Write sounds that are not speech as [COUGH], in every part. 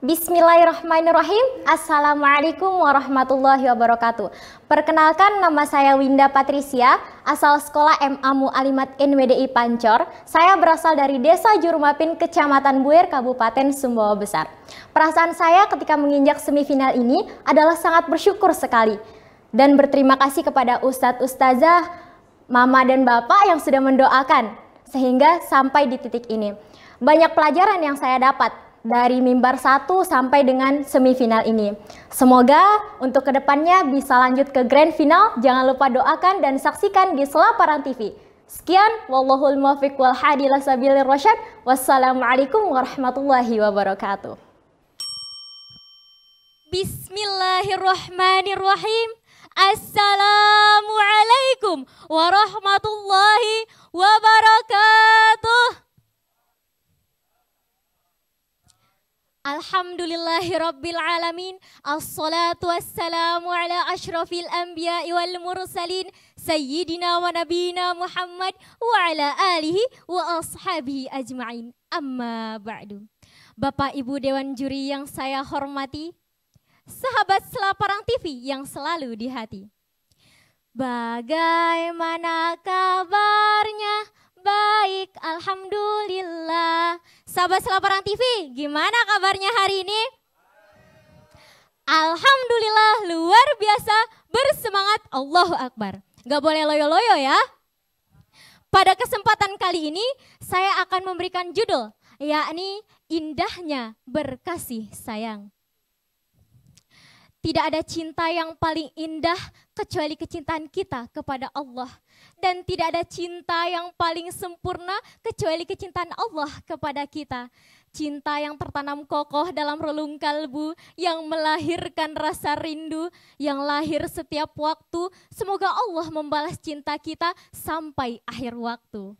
Bismillahirrahmanirrahim Assalamualaikum warahmatullahi wabarakatuh Perkenalkan nama saya Winda Patricia Asal sekolah MA Mu'alimat NWDI Pancor Saya berasal dari Desa Jurumapin Kecamatan Buir Kabupaten Sumbawa Besar Perasaan saya ketika menginjak semifinal ini adalah sangat bersyukur sekali Dan berterima kasih kepada Ustadz Ustazah Mama dan Bapak yang sudah mendoakan Sehingga sampai di titik ini banyak pelajaran yang saya dapat dari mimbar 1 sampai dengan semifinal ini. Semoga untuk kedepannya bisa lanjut ke grand final. Jangan lupa doakan dan saksikan di Selaparan TV. Sekian, wallahul muwaffiq wal hadi rasyad. Wassalamualaikum warahmatullahi wabarakatuh. Bismillahirrahmanirrahim. Assalamualaikum warahmatullahi wabarakatuh. Alhamdulillahirabbil alamin. Assalatu wassalamu ala ashrafil anbiya wal mursalin sayyidina wa nabina Muhammad wa ala alihi wa ashabihi ajmain. Amma ba'du. Bapak Ibu dewan juri yang saya hormati, sahabat Selaparang TV yang selalu di hati. Bagaimana kabarnya? Baik, alhamdulillah Sahabat Selaparan TV, gimana kabarnya hari ini? Alhamdulillah luar biasa bersemangat Allahu Akbar. Gak boleh loyo-loyo ya. Pada kesempatan kali ini saya akan memberikan judul yakni Indahnya Berkasih Sayang. Tidak ada cinta yang paling indah kecuali kecintaan kita kepada Allah. Dan tidak ada cinta yang paling sempurna kecuali kecintaan Allah kepada kita. Cinta yang tertanam kokoh dalam relung kalbu, yang melahirkan rasa rindu, yang lahir setiap waktu. Semoga Allah membalas cinta kita sampai akhir waktu.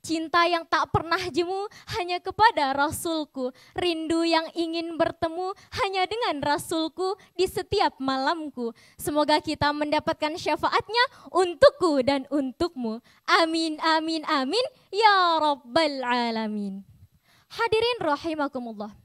Cinta yang tak pernah jemu hanya kepada Rasulku. Rindu yang ingin bertemu hanya dengan Rasulku di setiap malamku. Semoga kita mendapatkan syafaatnya untukku dan untukmu. Amin, amin, amin. Ya Rabbal Alamin. Hadirin rahimakumullah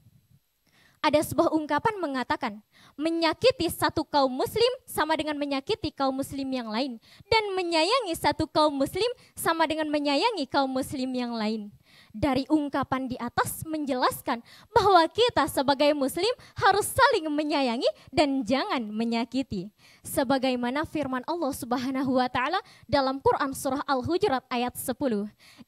ada sebuah ungkapan mengatakan, menyakiti satu kaum muslim sama dengan menyakiti kaum muslim yang lain. Dan menyayangi satu kaum muslim sama dengan menyayangi kaum muslim yang lain dari ungkapan di atas menjelaskan bahwa kita sebagai muslim harus saling menyayangi dan jangan menyakiti. Sebagaimana firman Allah Subhanahu wa taala dalam Quran surah Al-Hujurat ayat 10.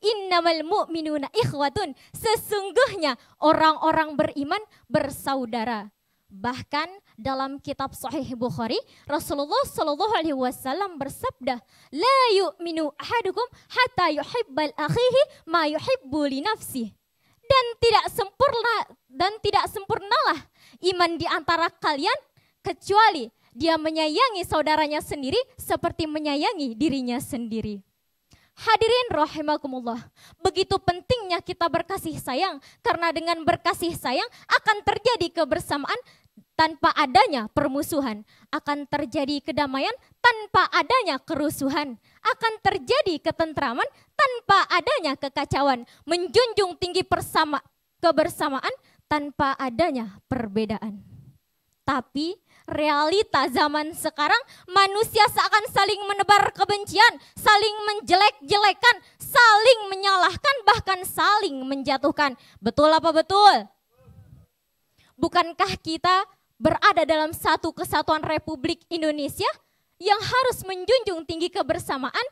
Innamal mu'minuna ikhwatun. Sesungguhnya orang-orang beriman bersaudara. Bahkan dalam kitab Sahih Bukhari, Rasulullah Shallallahu Alaihi Wasallam bersabda, لا يؤمن أحدكم حتى يحب الأخيه ما يحب لنفسه. Dan tidak sempurna dan tidak sempurnalah iman di antara kalian kecuali dia menyayangi saudaranya sendiri seperti menyayangi dirinya sendiri. Hadirin rahimakumullah, begitu pentingnya kita berkasih sayang karena dengan berkasih sayang akan terjadi kebersamaan tanpa adanya permusuhan, akan terjadi kedamaian tanpa adanya kerusuhan, akan terjadi ketentraman tanpa adanya kekacauan, menjunjung tinggi persama kebersamaan tanpa adanya perbedaan. Tapi realita zaman sekarang manusia seakan saling menebar kebencian, saling menjelek-jelekan, saling menyalahkan bahkan saling menjatuhkan. Betul apa betul? Bukankah kita berada dalam satu kesatuan Republik Indonesia yang harus menjunjung tinggi kebersamaan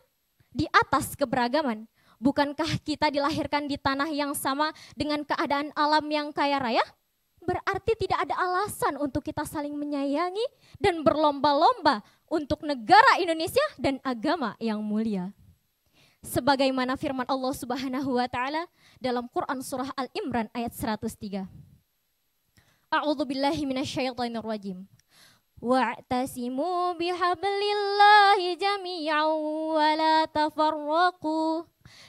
di atas keberagaman? Bukankah kita dilahirkan di tanah yang sama dengan keadaan alam yang kaya raya? berarti tidak ada alasan untuk kita saling menyayangi dan berlomba-lomba untuk negara Indonesia dan agama yang mulia. Sebagaimana firman Allah Subhanahu wa taala dalam Quran surah Al-Imran ayat 103. A'udzu billahi minasyaitonir rajim. Wa'tasimu bihablillahi jami'an wa la tafarraqu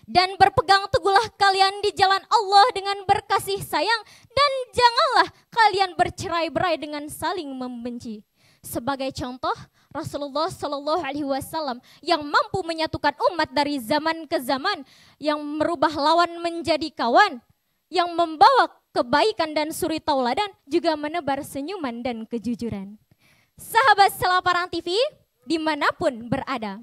dan berpegang teguhlah kalian di jalan Allah dengan berkasih sayang dan janganlah kalian bercerai-berai dengan saling membenci. Sebagai contoh, Rasulullah Shallallahu Alaihi Wasallam yang mampu menyatukan umat dari zaman ke zaman, yang merubah lawan menjadi kawan, yang membawa kebaikan dan suri tauladan, juga menebar senyuman dan kejujuran. Sahabat Selaparang TV, dimanapun berada.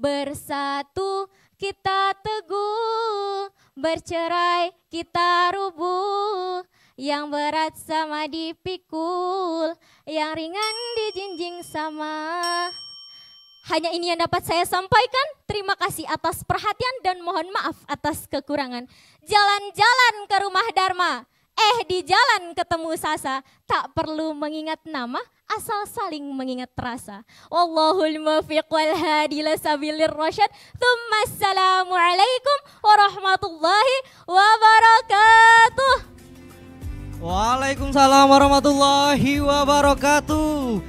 Bersatu kita teguh, bercerai kita rubuh, yang berat sama dipikul, yang ringan dijinjing sama. Hanya ini yang dapat saya sampaikan. Terima kasih atas perhatian dan mohon maaf atas kekurangan. Jalan-jalan ke rumah Dharma. Eh di jalan ketemu Sasa, tak perlu mengingat nama, asal saling mengingat rasa. Wallahul muwaffiq wal hadi ila sabilir rasyad. Tsumma assalamu alaikum warahmatullahi wabarakatuh. Waalaikumsalam warahmatullahi wabarakatuh.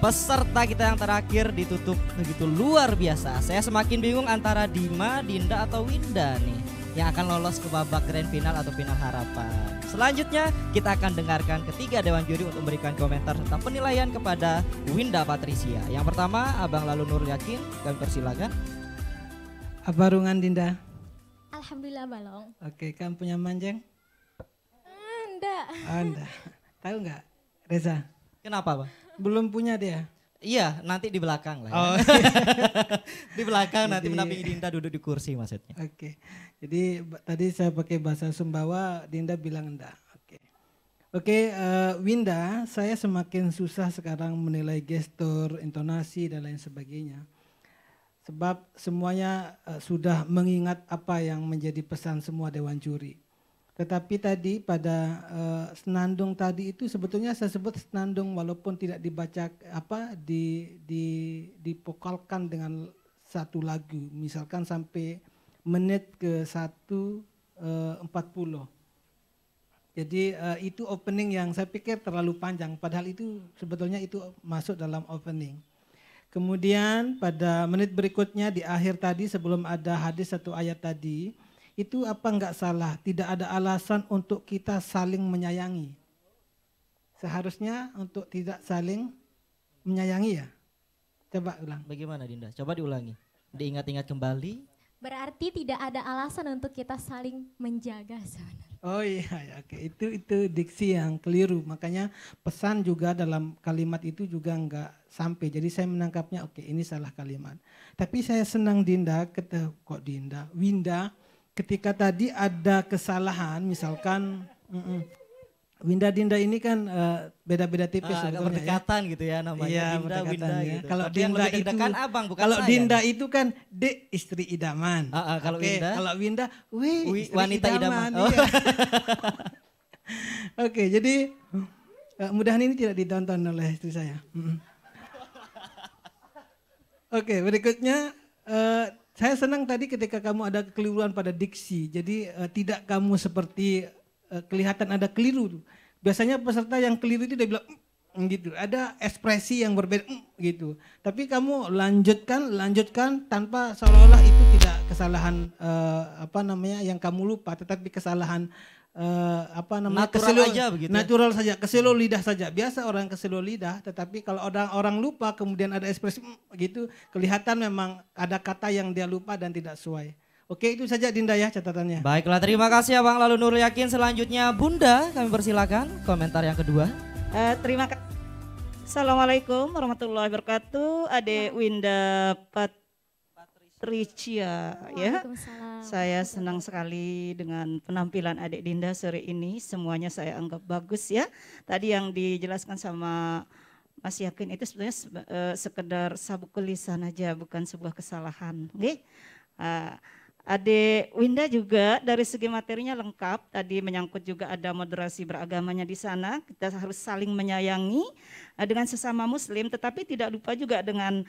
Peserta kita yang terakhir ditutup begitu luar biasa. Saya semakin bingung antara Dima, Dinda atau Winda nih yang akan lolos ke babak grand final atau final harapan. Selanjutnya kita akan dengarkan ketiga dewan juri untuk memberikan komentar serta penilaian kepada Winda Patricia. Yang pertama Abang Lalu Nur Yakin, kami persilakan. Apa rungan Dinda? Alhamdulillah balong. Oke, kamu punya manjeng? Anda. Anda. Tahu nggak Reza? Kenapa bang? Belum punya dia. Iya, nanti di belakang lah. Ya. Oh. [LAUGHS] di belakang Jadi, nanti mendampingi Dinda duduk di kursi maksudnya. Oke. Okay. Jadi tadi saya pakai bahasa Sumbawa, Dinda bilang enggak. Oke. Okay. Oke, okay, uh, eh, Winda, saya semakin susah sekarang menilai gestur, intonasi dan lain sebagainya. Sebab semuanya uh, sudah mengingat apa yang menjadi pesan semua dewan juri. Tetapi tadi pada uh, senandung tadi itu sebetulnya saya sebut senandung walaupun tidak dibaca apa di di dipokalkan dengan satu lagu misalkan sampai menit ke satu eh, empat puluh Jadi uh, itu opening yang saya pikir terlalu panjang padahal itu sebetulnya itu masuk dalam opening. Kemudian pada menit berikutnya di akhir tadi sebelum ada hadis satu ayat tadi itu apa enggak salah? Tidak ada alasan untuk kita saling menyayangi. Seharusnya untuk tidak saling menyayangi ya. Coba ulang. Bagaimana Dinda? Coba diulangi. Diingat-ingat kembali. Berarti tidak ada alasan untuk kita saling menjaga sebenarnya. Oh iya, ya, oke. Itu itu diksi yang keliru. Makanya pesan juga dalam kalimat itu juga enggak sampai. Jadi saya menangkapnya oke, ini salah kalimat. Tapi saya senang Dinda kata kok Dinda, Winda ketika tadi ada kesalahan misalkan mm -mm, Winda Dinda ini kan eh, beda-beda uh, tipis ah, ya. Berdekatan ya. gitu ya namanya. ya, Dinda, Winda, ya. gitu. Kalau Dinda itu kan abang bukan Kalau saya. Dinda itu kan de istri idaman. Ah, ah, kalau okay. Winda kalau Winda wi, wi wanita idaman. idaman. Iya. Oh. Iya. [LAUGHS] Oke, okay, jadi uh, eh, mudahan ini tidak ditonton oleh istri saya. Oke, okay, berikutnya uh, saya senang tadi ketika kamu ada kekeliruan pada diksi, jadi uh, tidak kamu seperti uh, kelihatan ada keliru. Biasanya peserta yang keliru itu dia bilang mm, gitu, ada ekspresi yang berbeda mm, gitu. Tapi kamu lanjutkan, lanjutkan tanpa seolah-olah itu tidak kesalahan uh, apa namanya yang kamu lupa, tetapi kesalahan uh, apa namanya natural kesilo, aja begitu. Ya. Natural saja, hmm. kesilo lidah saja. Biasa orang kesilo lidah, tetapi kalau orang orang lupa kemudian ada ekspresi hmm, gitu, kelihatan memang ada kata yang dia lupa dan tidak sesuai. Oke, itu saja Dinda ya catatannya. Baiklah, terima kasih Abang Lalu Nur Yakin. Selanjutnya Bunda, kami persilakan komentar yang kedua. Uh, terima kasih. Assalamualaikum warahmatullahi wabarakatuh. Ade Winda Pat Ricia, ya. ya. Saya senang sekali dengan penampilan Adik Dinda sore ini. Semuanya saya anggap bagus ya. Tadi yang dijelaskan sama Mas Yakin itu sebenarnya uh, eh, sekedar sabuk kelisan aja, bukan sebuah kesalahan. Oke. Okay? Uh, eh, Adik Winda juga dari segi materinya lengkap, tadi menyangkut juga ada moderasi beragamanya di sana, kita harus saling menyayangi eh, dengan sesama muslim, tetapi tidak lupa juga dengan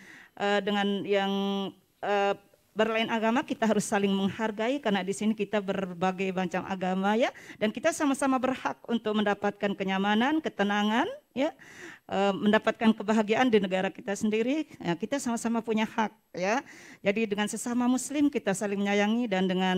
dengan yang Eh, berlain agama kita harus saling menghargai karena di sini kita berbagai macam agama ya dan kita sama-sama berhak untuk mendapatkan kenyamanan, ketenangan ya eh, mendapatkan kebahagiaan di negara kita sendiri. Ya, kita sama-sama punya hak ya. Jadi dengan sesama muslim kita saling menyayangi dan dengan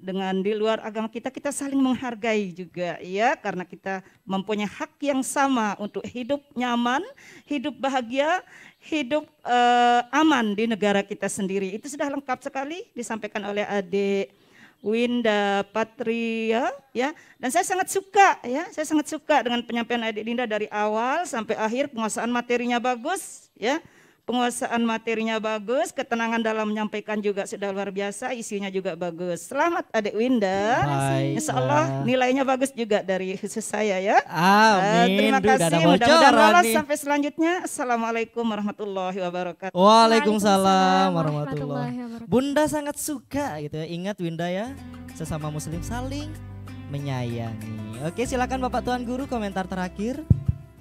dengan di luar agama kita kita saling menghargai juga ya karena kita mempunyai hak yang sama untuk hidup nyaman, hidup bahagia, hidup uh, aman di negara kita sendiri. Itu sudah lengkap sekali disampaikan oleh ade Winda Patria ya dan saya sangat suka ya saya sangat suka dengan penyampaian ade Dinda dari awal sampai akhir penguasaan materinya bagus ya penguasaan materinya bagus, ketenangan dalam menyampaikan juga sudah luar biasa, isinya juga bagus. Selamat Adik Winda. Insya Allah iya. nilainya bagus juga dari khusus saya ya. Amin. Uh, terima kasih. Mudah-mudahan lolos sampai selanjutnya. Assalamualaikum warahmatullahi wabarakatuh. Waalaikumsalam warahmatullahi wabarakatuh. Bunda sangat suka gitu ya. Ingat Winda ya, sesama muslim saling menyayangi. Oke, silakan Bapak Tuan Guru komentar terakhir.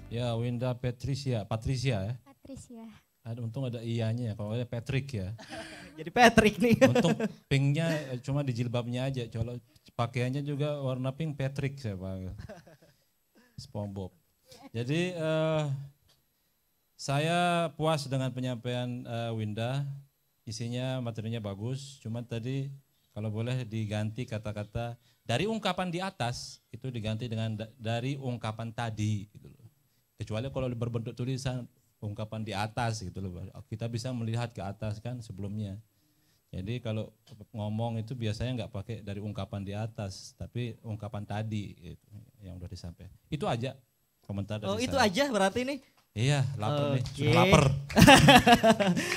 Ya, Winda Patricia, Patricia ya. Patricia. Ada untung ada ianya ya, kalau ada Patrick ya. [LAUGHS] Jadi Patrick nih. Untung [LAUGHS] pinknya eh, cuma di jilbabnya aja, kalau pakaiannya juga warna pink Patrick saya pakai. [LAUGHS] SpongeBob. Jadi uh, saya puas dengan penyampaian uh, Winda. Isinya materinya bagus, cuma tadi kalau boleh diganti kata-kata dari ungkapan di atas itu diganti dengan da dari ungkapan tadi gitu Kecuali kalau berbentuk tulisan ungkapan di atas gitu loh. Kita bisa melihat ke atas kan sebelumnya. Jadi kalau ngomong itu biasanya nggak pakai dari ungkapan di atas, tapi ungkapan tadi gitu, yang udah disampaikan. Itu aja komentar dari Oh, saya. itu aja berarti nih. Iya, lapar okay. nih. Sudah lapar. [LAUGHS]